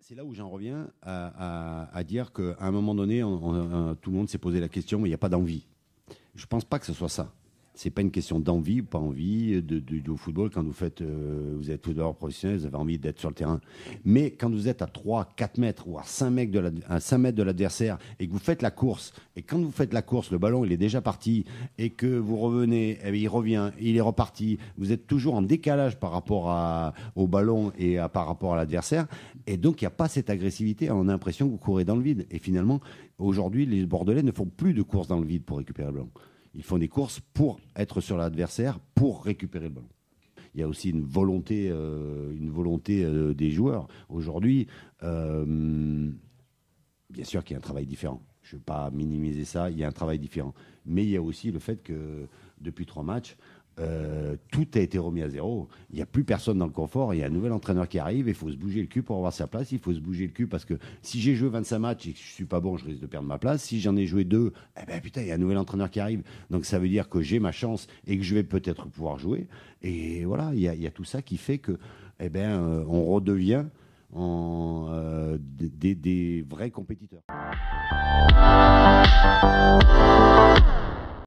C'est là où j'en reviens à, dire qu'à un moment donné, euh, tout le monde s'est posé la question, mais il n'y a pas d'envie. Je ne pense pas que ce soit ça c'est pas une question d'envie ou pas envie de, de, football. Quand vous faites, euh, vous êtes footballeur professionnel, vous avez envie d'être sur le terrain. Mais quand vous êtes à 3, 4 mètres ou à 5 mètres de, 5 de l'adversaire et que vous faites la course, et quand vous faites la course, le ballon il est déjà parti et que vous revenez, eh il revient, il est reparti. Vous êtes toujours en décalage par rapport à, au ballon et à, par rapport à l'adversaire. Et donc il n'y a pas cette agressivité. On a l'impression que vous courez dans le vide. Et finalement, aujourd'hui, les Bordelais ne font plus de course dans le vide pour récupérer le ballon. Ils font des courses pour être sur l'adversaire, pour récupérer le ballon. Il y a aussi une volonté, euh, une volonté euh, des joueurs. Aujourd'hui, euh, bien sûr qu'il y a un travail différent. Je ne veux pas minimiser ça, il y a un travail différent. Mais il y a aussi le fait que depuis trois matchs, euh, tout a été remis à zéro. Il n'y a plus personne dans le confort. Il y a un nouvel entraîneur qui arrive. Il faut se bouger le cul pour avoir sa place. Il faut se bouger le cul parce que si j'ai joué 25 matchs et que je suis pas bon, je risque de perdre ma place. Si j'en ai joué deux, eh ben putain, il y a un nouvel entraîneur qui arrive. Donc ça veut dire que j'ai ma chance et que je vais peut-être pouvoir jouer. Et voilà, il y, a, tout ça qui fait que, eh ben, euh, on redevient en, euh, des vrais compétiteurs.